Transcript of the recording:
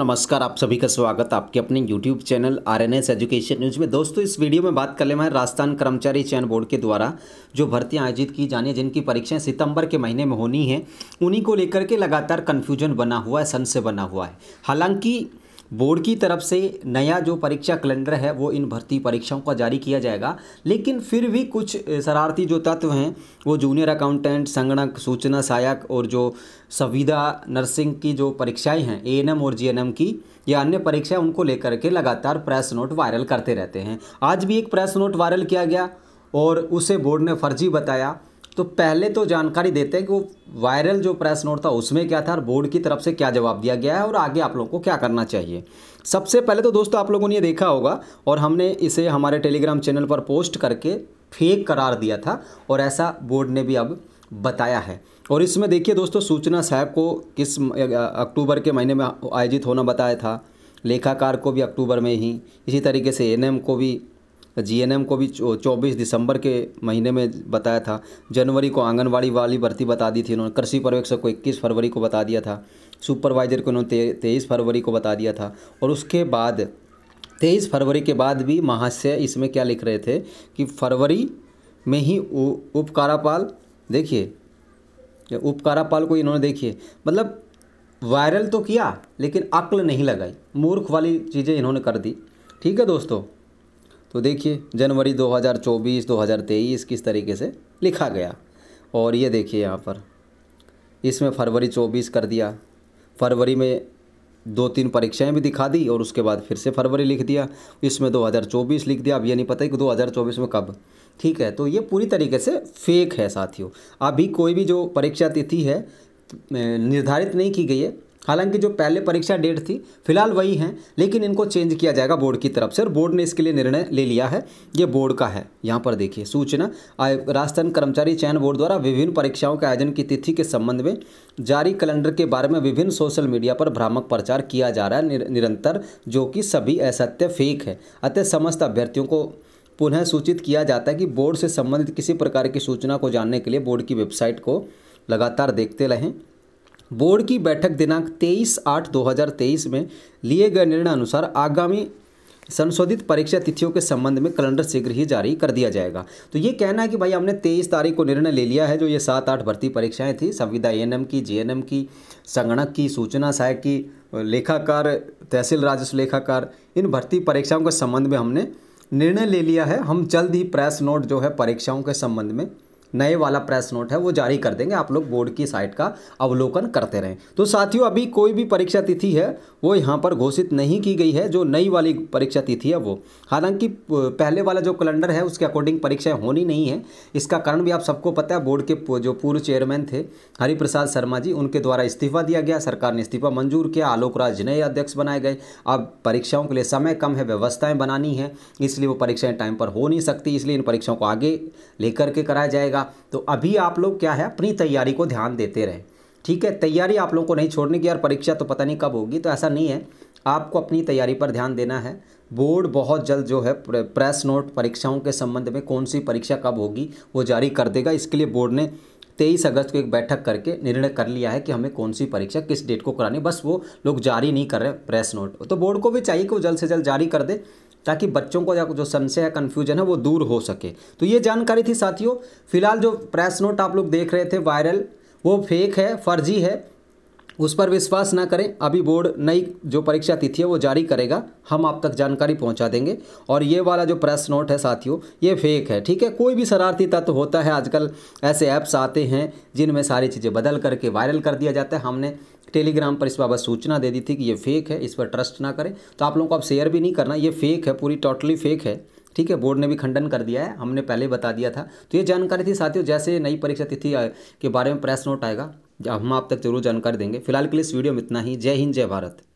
नमस्कार आप सभी का स्वागत आपके अपने YouTube channel R N S education news में दोस्तों इस वीडियो में बात कर ले मैं राजस्थान कर्मचारी चयन बोर्ड के द्वारा जो भर्तियां आयोजित की जानी है जिनकी परीक्षाएं सितंबर के महीने में होनी है उन्हीं को लेकर के लगातार कन्फ्यूजन बना हुआ है सन से बना हुआ है हालांकि बोर्ड की तरफ से नया जो परीक्षा कैलेंडर है वो इन भर्ती परीक्षाओं का जारी किया जाएगा लेकिन फिर भी कुछ शरारती जो तत्व हैं वो जूनियर अकाउंटेंट संगणक सूचना सहायक और जो संविदा नर्सिंग की जो परीक्षाएं हैं ए और जी की या अन्य परीक्षाएं उनको लेकर के लगातार प्रेस नोट वायरल करते रहते हैं आज भी एक प्रेस नोट वायरल किया गया और उसे बोर्ड ने फर्जी बताया तो पहले तो जानकारी देते हैं कि वो वायरल जो प्रेस नोट था उसमें क्या था और बोर्ड की तरफ से क्या जवाब दिया गया है और आगे आप लोगों को क्या करना चाहिए सबसे पहले तो दोस्तों आप लोगों ने ये देखा होगा और हमने इसे हमारे टेलीग्राम चैनल पर पोस्ट करके फेक करार दिया था और ऐसा बोर्ड ने भी अब बताया है और इसमें देखिए दोस्तों सूचना साहब को किस अक्टूबर के महीने में आयोजित होना बताया था लेखाकार को भी अक्टूबर में ही इसी तरीके से एनएम को भी जीएनएम को भी 24 दिसंबर के महीने में बताया था जनवरी को आंगनवाड़ी वाली भर्ती बता दी थी इन्होंने कृषि पर्यवेक्षक को 21 फरवरी को बता दिया था सुपरवाइजर को उन्होंने तेईस फरवरी को बता दिया था और उसके बाद तेईस फरवरी के बाद भी महाशय इसमें क्या लिख रहे थे कि फरवरी में ही उपकारापाल देखिए उपकारापाल को इन्होंने देखिए मतलब वायरल तो किया लेकिन अक्ल नहीं लगाई मूर्ख वाली चीज़ें इन्होंने कर दी ठीक है दोस्तों तो देखिए जनवरी 2024 2023 किस तरीके से लिखा गया और ये देखिए यहाँ पर इसमें फरवरी 24 कर दिया फरवरी में दो तीन परीक्षाएं भी दिखा दी और उसके बाद फिर से फरवरी लिख दिया इसमें 2024 लिख दिया अब ये नहीं पता कि 2024 में कब ठीक है तो ये पूरी तरीके से फेक है साथियों अभी कोई भी जो परीक्षा तिथि है निर्धारित नहीं की गई है हालांकि जो पहले परीक्षा डेट थी फिलहाल वही हैं लेकिन इनको चेंज किया जाएगा बोर्ड की तरफ से और बोर्ड ने इसके लिए निर्णय ले लिया है ये बोर्ड का है यहाँ पर देखिए सूचना राजस्थान कर्मचारी चयन बोर्ड द्वारा विभिन्न परीक्षाओं के आयोजन की तिथि के संबंध में जारी कैलेंडर के बारे में विभिन्न सोशल मीडिया पर भ्रामक प्रचार किया जा रहा है निर, निरंतर जो कि सभी असत्य फेक है अतः समस्त अभ्यर्थियों को पुनः सूचित किया जाता है कि बोर्ड से संबंधित किसी प्रकार की सूचना को जानने के लिए बोर्ड की वेबसाइट को लगातार देखते रहें बोर्ड की बैठक दिनांक 23 आठ 2023 में लिए गए निर्णय अनुसार आगामी संशोधित परीक्षा तिथियों के संबंध में कैलेंडर शीघ्र ही जारी कर दिया जाएगा तो ये कहना है कि भाई हमने तेईस तारीख को निर्णय ले लिया है जो ये सात आठ भर्ती परीक्षाएं थी संविदा ए की जे की संगणक की सूचना सहायक की लेखाकार तहसील राजस्व लेखाकार इन भर्ती परीक्षाओं के संबंध में हमने निर्णय ले लिया है हम जल्द ही प्रेस नोट जो है परीक्षाओं के संबंध में नए वाला प्रेस नोट है वो जारी कर देंगे आप लोग बोर्ड की साइट का अवलोकन करते रहें तो साथियों अभी कोई भी परीक्षा तिथि है वो यहाँ पर घोषित नहीं की गई है जो नई वाली परीक्षा तिथि है वो हालांकि पहले वाला जो कैलेंडर है उसके अकॉर्डिंग परीक्षाएं होनी नहीं है इसका कारण भी आप सबको पता है बोर्ड के जो पूर्व चेयरमैन थे हरिप्रसाद शर्मा जी उनके द्वारा इस्तीफा दिया गया सरकार ने इस्तीफा मंजूर किया आलोक राज नए अध्यक्ष बनाए गए अब परीक्षाओं के लिए समय कम है व्यवस्थाएँ बनानी है इसलिए वो परीक्षाएँ टाइम पर हो नहीं सकती इसलिए इन परीक्षाओं को आगे लेकर के कराया जाएगा जाएगा तो अभी आप लोग क्या है अपनी तैयारी को ध्यान देते रहें ठीक है तैयारी आप लोगों को नहीं छोड़ने की यार परीक्षा तो पता नहीं कब होगी तो ऐसा नहीं है आपको अपनी तैयारी पर ध्यान देना है बोर्ड बहुत जल्द जो है प्रेस नोट परीक्षाओं के संबंध में कौन सी परीक्षा कब होगी वो जारी कर देगा इसके लिए बोर्ड ने तेईस अगस्त को एक बैठक करके निर्णय कर लिया है कि हमें कौन सी परीक्षा किस डेट को करानी बस वो लोग जारी नहीं कर रहे प्रेस नोट तो बोर्ड को भी चाहिए कि वो जल्द से जल्द जारी कर दे ताकि बच्चों को जो संशय है कन्फ्यूजन है वो दूर हो सके तो ये जानकारी थी साथियों फिलहाल जो प्रेस नोट आप लोग देख रहे थे वायरल वो फेक है फर्जी है उस पर विश्वास ना करें अभी बोर्ड नई जो परीक्षा तिथि है वो जारी करेगा हम आप तक जानकारी पहुंचा देंगे और ये वाला जो प्रेस नोट है साथियों ये फेक है ठीक है कोई भी शरारती तत्व तो होता है आजकल ऐसे ऐप्स आते हैं जिनमें सारी चीज़ें बदल करके वायरल कर दिया जाता है हमने टेलीग्राम पर इस बाबत सूचना दे दी थी कि ये फेक है इस पर ट्रस्ट ना करें तो आप लोगों को अब शेयर भी नहीं करना ये फेक है पूरी टोटली फेक है ठीक है बोर्ड ने भी खंडन कर दिया है हमने पहले बता दिया था तो ये जानकारी थी साथियों जैसे नई परीक्षा तिथि के बारे में प्रेस नोट आएगा हम आप तक जरूर जानकारी देंगे फिलहाल के लिए इस वीडियो में इतना ही जय हिंद जय भारत